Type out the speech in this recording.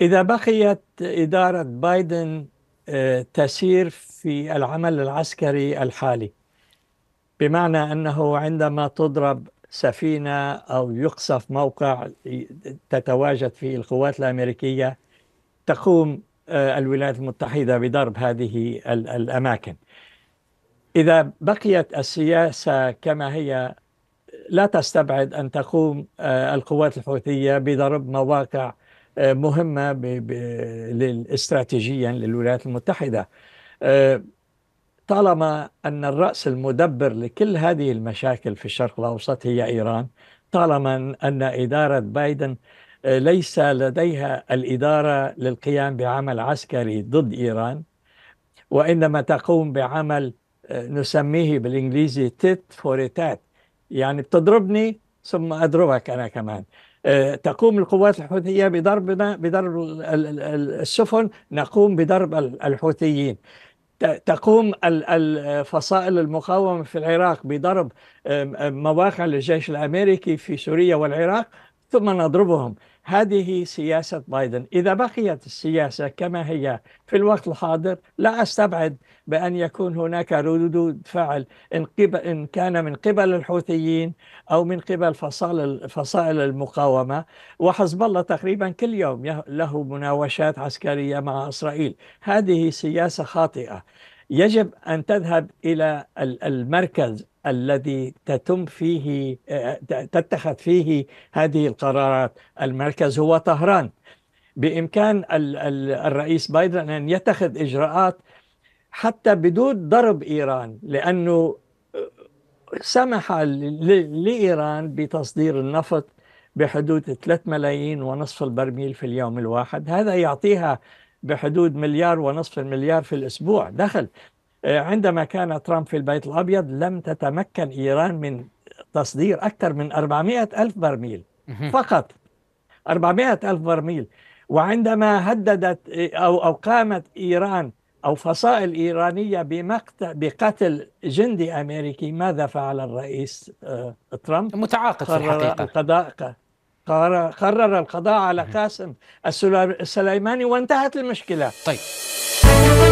إذا بقيت إدارة بايدن آه، تسير في العمل العسكري الحالي بمعنى أنه عندما تضرب سفينة أو يقصف موقع تتواجد فيه القوات الأمريكية تقوم آه، الولايات المتحدة بضرب هذه الأماكن إذا بقيت السياسة كما هي لا تستبعد أن تقوم آه، القوات الحوثية بضرب مواقع آه، مهمة استراتيجيا للولايات المتحدة آه، طالما أن الرأس المدبر لكل هذه المشاكل في الشرق الأوسط هي إيران طالما أن إدارة بايدن آه، ليس لديها الإدارة للقيام بعمل عسكري ضد إيران وإنما تقوم بعمل نسميه بالإنجليزي تيت فوريتات يعني بتضربني ثم أضربك أنا كمان آه، تقوم القوات الحوثية بضربنا بضرب السفن نقوم بضرب الحوثيين تقوم فصائل المقاومة في العراق بضرب مواقع للجيش الأمريكي في سوريا والعراق ثم نضربهم هذه سياسة بايدن إذا بقيت السياسة كما هي في الوقت الحاضر لا أستبعد بأن يكون هناك ردود فعل إن, قبل إن كان من قبل الحوثيين أو من قبل فصائل, فصائل المقاومة وحزب الله تقريبا كل يوم له مناوشات عسكرية مع إسرائيل هذه سياسة خاطئة يجب أن تذهب إلى المركز الذي تتم فيه آه، تتخذ فيه هذه القرارات المركز هو طهران بامكان الرئيس بايدن ان يتخذ اجراءات حتى بدون ضرب ايران لانه آه، سمح لايران بتصدير النفط بحدود 3 ملايين ونصف البرميل في اليوم الواحد هذا يعطيها بحدود مليار ونصف المليار في الاسبوع دخل آه، عندما كان ترامب في البيت الأبيض لم تتمكن إيران من تصدير أكثر من 400 ألف برميل فقط 400 ألف برميل وعندما هددت آه، أو, أو قامت إيران أو فصائل إيرانية بمقتل بقتل جندي أمريكي ماذا فعل الرئيس آه، ترامب؟ متعاقد في الحقيقة القضاء قرر القضاء على قاسم السليماني وانتهت المشكلة طيب